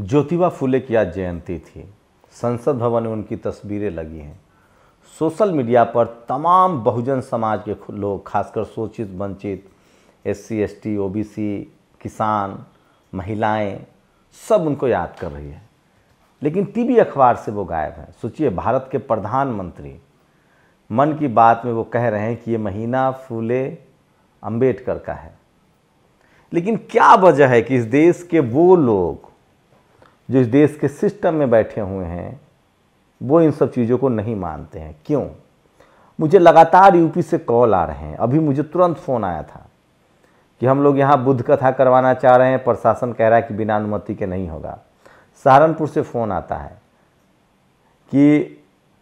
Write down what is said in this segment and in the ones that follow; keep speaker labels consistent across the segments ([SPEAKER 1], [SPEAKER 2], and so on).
[SPEAKER 1] ज्योतिबा फुले की आज जयंती थी संसद भवन में उनकी तस्वीरें लगी हैं सोशल मीडिया पर तमाम बहुजन समाज के लोग खासकर शोषित वंचित S C S T O B C किसान महिलाएं सब उनको याद कर रही है लेकिन टीवी अखबार से वो गायब हैं सोचिए भारत के प्रधानमंत्री मन की बात में वो कह रहे हैं कि ये महीना फूले अंबेडकर का है लेकिन क्या वजह है कि इस देश के वो लोग जो इस देश के सिस्टम में बैठे हुए हैं वो इन सब चीज़ों को नहीं मानते हैं क्यों मुझे लगातार यूपी से कॉल आ रहे हैं अभी मुझे तुरंत फ़ोन आया था कि हम लोग यहाँ बुद्ध कथा करवाना चाह रहे हैं प्रशासन कह रहा है कि बिना अनुमति के नहीं होगा सहारनपुर से फ़ोन आता है कि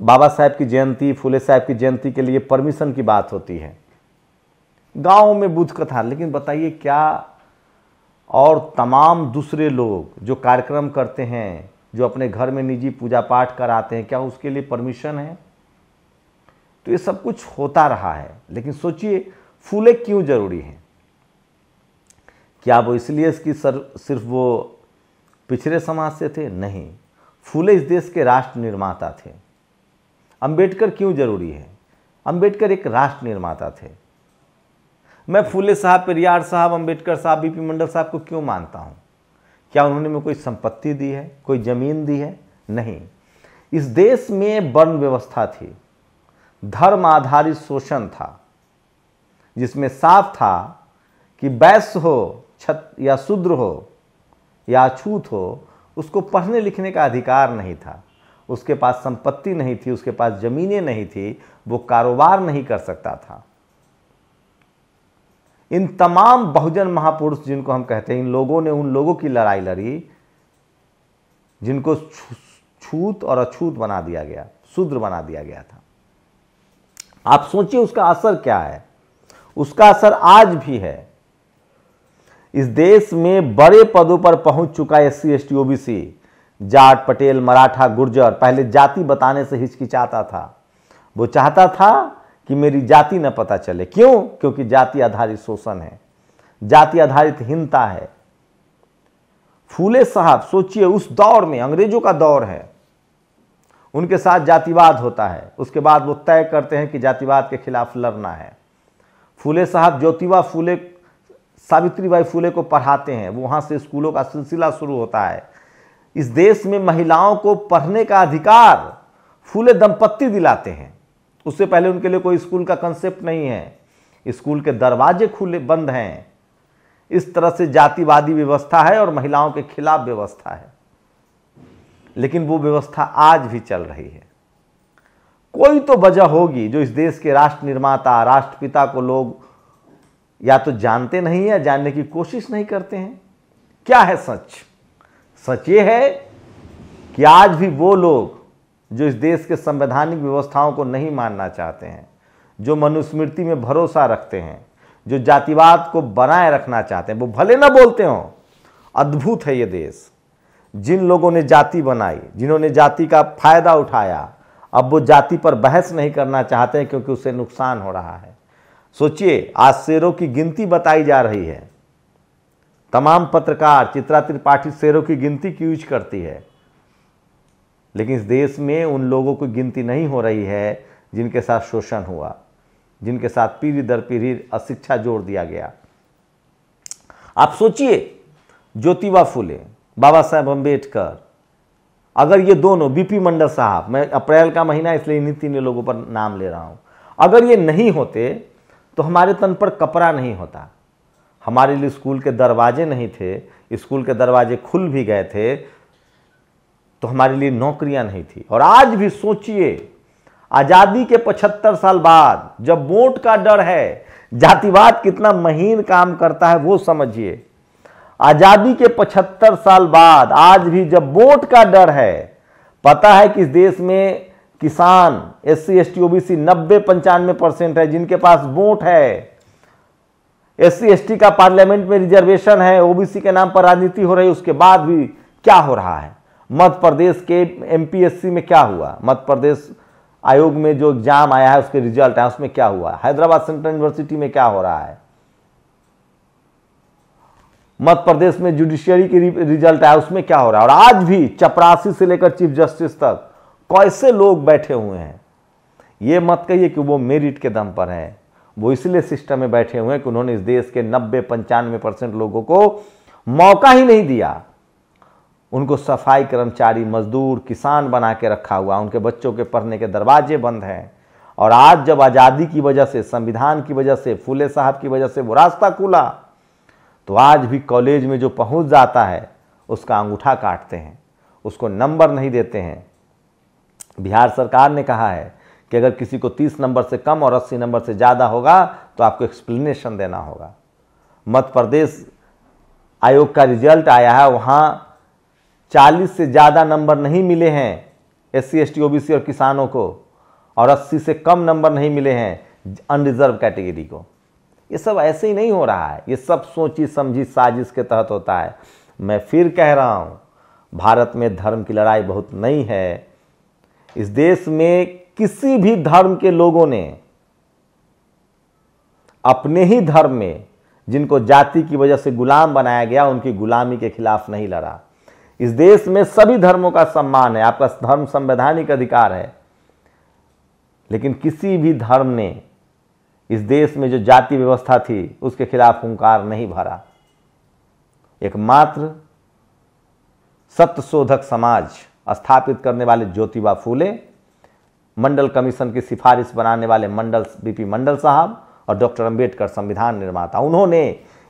[SPEAKER 1] बाबा साहब की जयंती फुले साहब की जयंती के लिए परमिशन की बात होती है गाँव में बुद्ध कथा लेकिन बताइए क्या और तमाम दूसरे लोग जो कार्यक्रम करते हैं जो अपने घर में निजी पूजा पाठ कराते हैं क्या उसके लिए परमिशन है तो ये सब कुछ होता रहा है लेकिन सोचिए फूले क्यों जरूरी हैं क्या वो इसलिए इसकी सर सिर्फ वो पिछड़े समाज से थे नहीं फूले इस देश के राष्ट्र निर्माता थे अंबेडकर क्यों जरूरी है अंबेडकर एक राष्ट्र निर्माता थे मैं फूले साहब पेरियार साहब अंबेडकर साहब बीपी मंडल साहब को क्यों मानता हूँ क्या उन्होंने मैं कोई संपत्ति दी है कोई ज़मीन दी है नहीं इस देश में वर्ण व्यवस्था थी धर्म आधारित शोषण था जिसमें साफ था कि वैश्य हो छत या शूद्र हो या अछूत हो उसको पढ़ने लिखने का अधिकार नहीं था उसके पास संपत्ति नहीं थी उसके पास ज़मीनें नहीं थी वो कारोबार नहीं कर सकता था इन तमाम बहुजन महापुरुष जिनको हम कहते हैं इन लोगों ने उन लोगों की लड़ाई लड़ी जिनको छूत और अछूत बना दिया गया शूद्र बना दिया गया था आप सोचिए उसका असर क्या है उसका असर आज भी है इस देश में बड़े पदों पर पहुंच चुका S C S T OBC Jat Patel Maratha Gurjar पहले जाति बताने से हिचकिचाता था वो चाहता था कि मेरी जाति न पता चले क्यों क्योंकि जाति आधारित शोषण है जाति आधारित हिंता है फूले साहब सोचिए उस दौर में अंग्रेजों का दौर है उनके साथ जातिवाद होता है उसके बाद वो तय करते हैं कि जातिवाद के खिलाफ लड़ना है फूले साहब ज्योतिबा फूले सावित्री बाई फूले को पढ़ाते हैं वहां से स्कूलों का सिलसिला शुरू होता है इस देश में महिलाओं को पढ़ने का अधिकार फूले दंपत्ति दिलाते हैं उससे पहले उनके लिए कोई स्कूल का कंसेप्ट नहीं है स्कूल के दरवाजे खुले बंद हैं इस तरह से जातिवादी व्यवस्था है और महिलाओं के खिलाफ व्यवस्था है लेकिन वो व्यवस्था आज भी चल रही है कोई तो वजह होगी जो इस देश के राष्ट्र निर्माता राष्ट्रपिता को लोग या तो जानते नहीं या जानने की कोशिश नहीं करते हैं क्या है सच सच ये है कि आज भी वो लोग जो इस देश के संवैधानिक व्यवस्थाओं को नहीं मानना चाहते हैं जो मनुस्मृति में भरोसा रखते हैं जो जातिवाद को बनाए रखना चाहते हैं वो भले ना बोलते हों अद्भुत है ये देश जिन लोगों ने जाति बनाई जिन्होंने जाति का फायदा उठाया अब वो जाति पर बहस नहीं करना चाहते हैं क्योंकि उससे नुकसान हो रहा है सोचिए आज शेरों की गिनती बताई जा रही है तमाम पत्रकार चित्रा त्रिपाठी शेरों की गिनती की यूज करती है लेकिन इस देश में उन लोगों की गिनती नहीं हो रही है जिनके साथ शोषण हुआ जिनके साथ पीढ़ी दर पीढ़ी अशिक्षा जोड़ दिया गया आप सोचिए ज्योतिबा फुले बाबा साहेब अम्बेडकर अगर ये दोनों बीपी मंडल साहब मैं अप्रैल का महीना इसलिए इन्हीं तीनों लोगों पर नाम ले रहा हूँ अगर ये नहीं होते तो हमारे तन पर कपड़ा नहीं होता हमारे लिए स्कूल के दरवाजे नहीं थे स्कूल के दरवाजे खुल भी गए थे तो हमारे लिए नौकरियां नहीं थी और आज भी सोचिए आज़ादी के 75 साल बाद जब वोट का डर है जातिवाद कितना महीन काम करता है वो समझिए आज़ादी के 75 साल बाद आज भी जब वोट का डर है पता है कि इस देश में किसान S C S T OBC नब्बे पंचानवे परसेंट है जिनके पास वोट है एस सी का पार्लियामेंट में रिजर्वेशन है ओबीसी के नाम पर राजनीति हो रही है उसके बाद भी क्या हो रहा है मध्य प्रदेश के एमपीएससी में क्या हुआ मध्य प्रदेश आयोग में जो एग्जाम आया है उसके रिजल्ट है उसमें क्या हुआ हैदराबाद सेंट्रल यूनिवर्सिटी में क्या हो रहा है मध्य प्रदेश में जुडिशियरी के रिजल्ट आया उसमें क्या हो रहा है और आज भी चपरासी से लेकर चीफ जस्टिस तक कैसे लोग बैठे हुए हैं ये मत कहिए कि वो मेरिट के दम पर हैं वो इसलिए सिस्टम में बैठे हुए हैं कि उन्होंने इस देश के नब्बे पंचानवे परसेंट लोगों को मौका ही नहीं दिया उनको सफाई कर्मचारी मजदूर किसान बना के रखा हुआ उनके बच्चों के पढ़ने के दरवाजे बंद हैं और आज जब आज़ादी की वजह से संविधान की वजह से फूले साहब की वजह से वो रास्ता खुला तो आज भी कॉलेज में जो पहुंच जाता है उसका अंगूठा काटते हैं उसको नंबर नहीं देते हैं बिहार सरकार ने कहा है कि अगर किसी को 30 नंबर से कम और 80 नंबर से ज़्यादा होगा तो आपको एक्सप्लेनेशन देना होगा मध्य प्रदेश आयोग का रिजल्ट आया है वहाँ 40 से ज़्यादा नंबर नहीं मिले हैं एस सी एस और किसानों को और 80 से कम नंबर नहीं मिले हैं अनरिजर्व कैटेगरी को ये सब ऐसे ही नहीं हो रहा है ये सब सोची समझी साजिश के तहत होता है मैं फिर कह रहा हूँ भारत में धर्म की लड़ाई बहुत नहीं है इस देश में किसी भी धर्म के लोगों ने अपने ही धर्म में जिनको जाति की वजह से गुलाम बनाया गया उनकी गुलामी के खिलाफ नहीं लड़ा इस देश में सभी धर्मों का सम्मान है आपका धर्म संवैधानिक अधिकार है लेकिन किसी भी धर्म ने इस देश में जो जाति व्यवस्था थी उसके खिलाफ हंकार नहीं भरा एकमात्र सत्यशोधक समाज स्थापित करने वाले ज्योतिबा फूले मंडल कमीशन की सिफारिश बनाने वाले मंडल बीपी मंडल साहब और डॉक्टर अंबेडकर संविधान निर्माता उन्होंने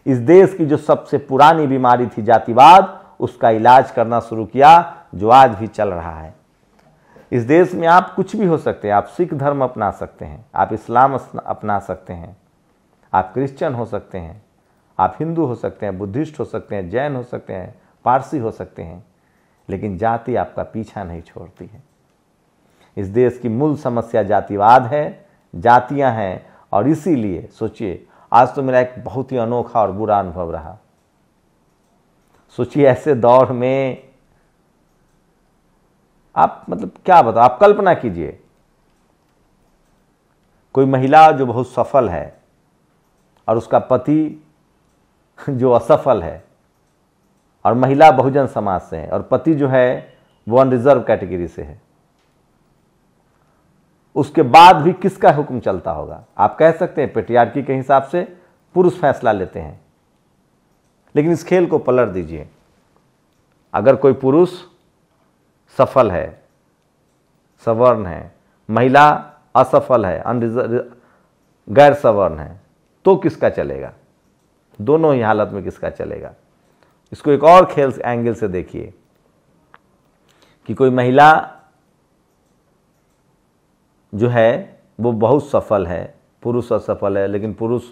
[SPEAKER 1] इस देश की जो सबसे पुरानी बीमारी थी जातिवाद उसका इलाज करना शुरू किया जो आज भी चल रहा है इस देश में आप कुछ भी हो सकते हैं आप सिख धर्म अपना सकते हैं आप इस्लाम अपना सकते हैं आप क्रिश्चियन हो सकते हैं आप हिंदू हो सकते हैं बुद्धिस्ट हो सकते हैं जैन हो सकते हैं पारसी हो सकते हैं लेकिन जाति आपका पीछा नहीं छोड़ती है इस देश की मूल समस्या जातिवाद है जातियां हैं और इसीलिए सोचिए आज तो मेरा एक बहुत ही अनोखा और बुरा अनुभव रहा सोचिए ऐसे दौर में आप मतलब क्या बताओ आप कल्पना कीजिए कोई महिला जो बहुत सफल है और उसका पति जो असफल है और महिला बहुजन समाज से है और पति जो है वो अनरिजर्व कैटेगरी से है उसके बाद भी किसका हुक्म चलता होगा आप कह सकते हैं पेट्रियार्की के हिसाब से पुरुष फैसला लेते हैं लेकिन इस खेल को पलट दीजिए अगर कोई पुरुष सफल है सवर्ण है महिला असफल है गैर सवर्ण है तो किसका चलेगा दोनों ही हालत में किसका चलेगा इसको एक और खेल एंगल से देखिए कि कोई महिला जो है वो बहुत सफल है पुरुष असफल है लेकिन पुरुष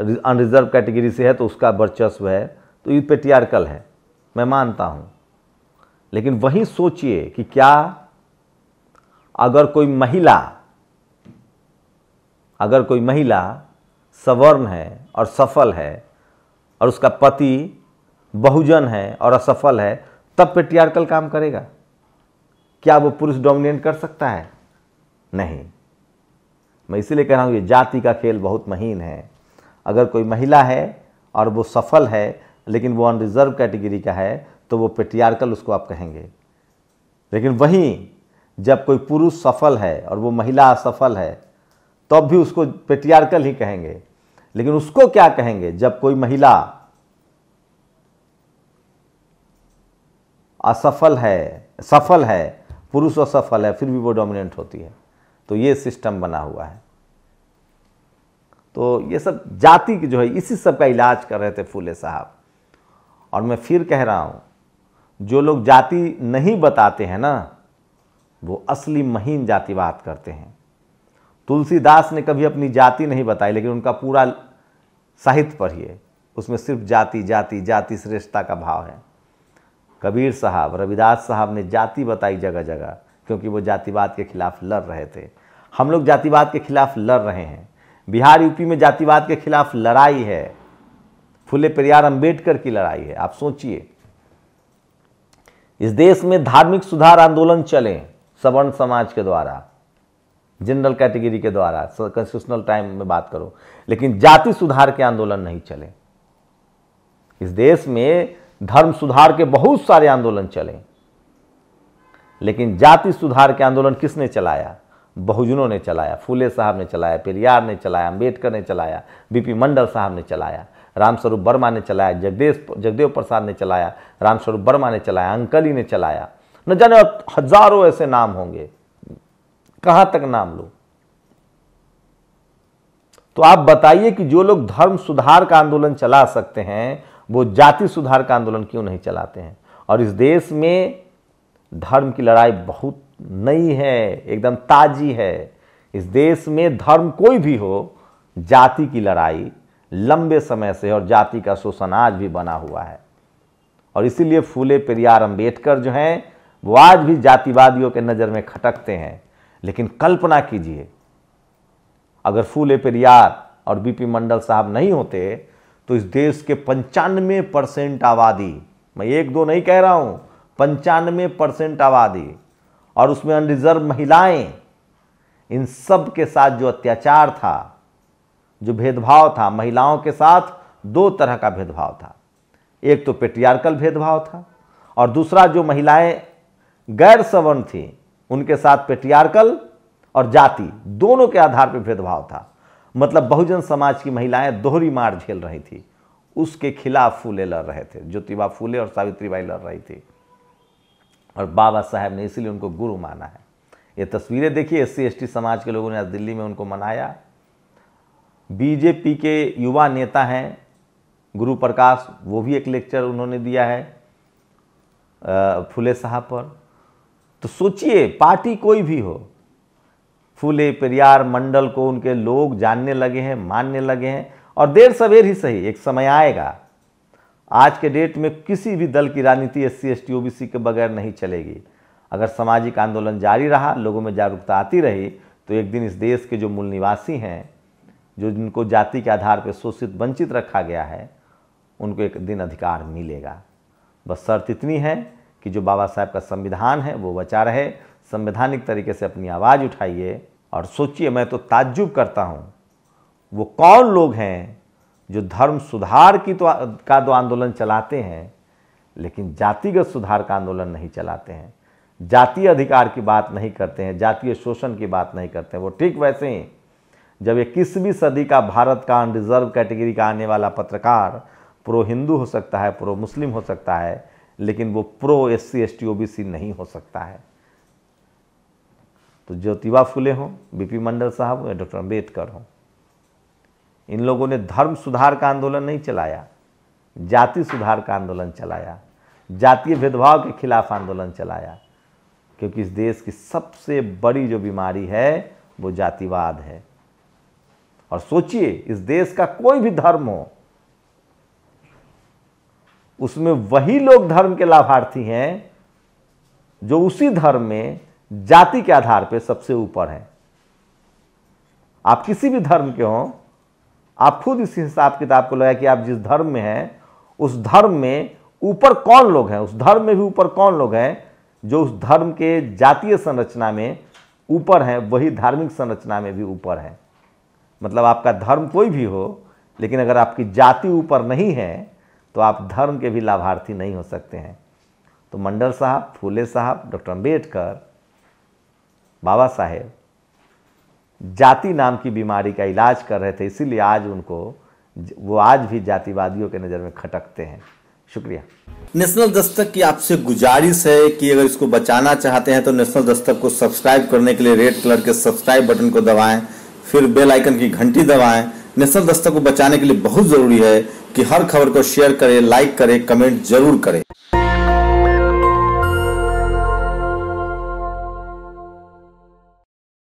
[SPEAKER 1] अनरिजर्व कैटेगरी से है तो उसका वर्चस्व है तो ये पेटियारकल है मैं मानता हूँ लेकिन वहीं सोचिए कि क्या अगर कोई महिला अगर कोई महिला सवर्ण है और सफल है और उसका पति बहुजन है और असफल है तब पेटियारकल काम करेगा क्या वो पुरुष डोमिनेट कर सकता है नहीं मैं इसीलिए कह रहा हूँ ये जाति का खेल बहुत महीन है अगर कोई महिला है और वो सफल है लेकिन वो अनरिजर्व कैटेगरी का है तो वो पेट्रियार्कल उसको आप कहेंगे लेकिन वहीं जब कोई पुरुष सफल है और वो महिला असफल है तब तो भी उसको पेट्रियार्कल ही कहेंगे लेकिन उसको क्या कहेंगे जब कोई महिला असफल है सफल है पुरुष असफल है फिर भी वो डोमिनेंट होती है तो ये सिस्टम बना हुआ है तो ये सब जाति की जो है इसी सब का इलाज कर रहे थे फूले साहब और मैं फिर कह रहा हूँ जो लोग जाति नहीं बताते हैं ना वो असली महीन जातिवाद करते हैं तुलसीदास ने कभी अपनी जाति नहीं बताई लेकिन उनका पूरा साहित्य पढ़िए उसमें सिर्फ जाति जाति जाति श्रेष्ठता का भाव है कबीर साहब रविदास साहब ने जाति बताई जगह जगह क्योंकि वो जातिवाद के खिलाफ लड़ रहे थे हम लोग जातिवाद के खिलाफ लड़ रहे हैं बिहार यूपी में जातिवाद के खिलाफ लड़ाई है फुले पेरियार अंबेडकर की लड़ाई है आप सोचिए इस देश में धार्मिक सुधार आंदोलन चले सवर्ण समाज के द्वारा जनरल कैटेगरी के द्वारा कंस्टिट्यूशनल टाइम में बात करो लेकिन जाति सुधार के आंदोलन नहीं चले इस देश में धर्म सुधार के बहुत सारे आंदोलन चले लेकिन जाति सुधार के आंदोलन किसने चलाया बहुजनों ने चलाया फूले साहब ने चलाया पेरियार ने चलाया अंबेडकर ने चलाया बीपी मंडल साहब ने चलाया रामस्वरूप वर्मा ने चलाया जगदेश जगदेव प्रसाद ने चलाया रामस्वरूप वर्मा ने चलाया अंकली ने चलाया न जाने हजारों ऐसे नाम होंगे कहाँ तक नाम लो तो आप बताइए कि जो लोग धर्म सुधार का आंदोलन चला सकते हैं वो जाति सुधार का आंदोलन क्यों नहीं चलाते हैं और इस देश में धर्म की लड़ाई बहुत नई है एकदम ताजी है इस देश में धर्म कोई भी हो जाति की लड़ाई लंबे समय से और जाति का शोषण आज भी बना हुआ है और इसीलिए फूले पेरियार अंबेडकर जो हैं वो आज भी जातिवादियों के नज़र में खटकते हैं लेकिन कल्पना कीजिए अगर फूले पेरियार और बीपी मंडल साहब नहीं होते तो इस देश के पंचानवे परसेंट आबादी मैं एक दो नहीं कह रहा हूँ पंचानवे परसेंट आबादी और उसमें अनरिजर्व महिलाएं इन सब के साथ जो अत्याचार था जो भेदभाव था महिलाओं के साथ दो तरह का भेदभाव था एक तो पेट्रियार्कल भेदभाव था और दूसरा जो महिलाएं गैर सवर्ण थी उनके साथ पेट्रियार्कल और जाति दोनों के आधार पर भेदभाव था मतलब बहुजन समाज की महिलाएं दोहरी मार झेल रही थी उसके खिलाफ फूले लड़ रहे थे ज्योतिबा फूले और सावित्रीबाई लड़ रही थी और बाबा साहब ने इसीलिए उनको गुरु माना है ये तस्वीरें देखिए एस सी समाज के लोगों ने आज दिल्ली में उनको मनाया बीजेपी के युवा नेता हैं गुरु प्रकाश वो भी एक लेक्चर उन्होंने दिया है फुले साहब पर तो सोचिए पार्टी कोई भी हो फूले परियार मंडल को उनके लोग जानने लगे हैं मानने लगे हैं और देर सवेर ही सही एक समय आएगा आज के डेट में किसी भी दल की राजनीति एस सी एस टी के बगैर नहीं चलेगी अगर सामाजिक आंदोलन जारी रहा लोगों में जागरूकता आती रही तो एक दिन इस देश के जो मूल निवासी हैं जो जिनको जाति के आधार पर शोषित वंचित रखा गया है उनको एक दिन अधिकार मिलेगा बस शर्त इतनी है कि जो बाबा साहब का संविधान है वो बचा रहे संवैधानिक तरीके से अपनी आवाज़ उठाइए और सोचिए मैं तो ताज्जुब करता हूँ वो कौन लोग हैं जो धर्म सुधार की तो का तो आंदोलन चलाते हैं लेकिन जातिगत सुधार का आंदोलन नहीं चलाते हैं जातीय अधिकार की बात नहीं करते हैं जातीय शोषण की बात नहीं करते हैं वो ठीक वैसे ही जब इक्कीसवीं सदी का भारत का अनरिजर्व कैटेगरी का आने वाला पत्रकार प्रो हिंदू हो सकता है प्रो मुस्लिम हो सकता है लेकिन वो pro S C S T O B C नहीं हो सकता है तो ज्योतिबा फुले हों पी मंडल साहब हों डॉक्टर अम्बेडकर हों इन लोगों ने धर्म सुधार का आंदोलन नहीं चलाया जाति सुधार का आंदोलन चलाया जातीय भेदभाव के खिलाफ आंदोलन चलाया क्योंकि इस देश की सबसे बड़ी जो बीमारी है वो जातिवाद है और सोचिए इस देश का कोई भी धर्म हो उसमें वही लोग धर्म के लाभार्थी हैं जो उसी धर्म में जाति के आधार पर सबसे ऊपर हैं आप किसी भी धर्म के हों आप खुद इस हिसाब किताब को लगाए कि आप जिस धर्म में हैं उस धर्म में ऊपर कौन लोग हैं उस धर्म में भी ऊपर कौन लोग हैं जो उस धर्म के जातीय संरचना में ऊपर हैं वही धार्मिक संरचना में भी ऊपर हैं मतलब आपका धर्म कोई भी हो लेकिन अगर आपकी जाति ऊपर नहीं है तो आप धर्म के भी लाभार्थी नहीं हो सकते हैं तो मंडल साहब फूले साहब डॉक्टर अम्बेडकर बाबा साहेब जाति नाम की बीमारी का इलाज कर रहे थे इसीलिए आज उनको वो आज भी जातिवादियों के नज़र में खटकते हैं शुक्रिया नेशनल दस्तक की आपसे गुजारिश है कि अगर इसको बचाना चाहते हैं तो नेशनल दस्तक को सब्सक्राइब करने के लिए रेड कलर के सब्सक्राइब बटन को दबाएं फिर बेल आइकन की घंटी दबाएं नेशनल दस्तक को बचाने के लिए बहुत ज़रूरी है कि हर खबर को शेयर करें लाइक करें कमेंट जरूर करें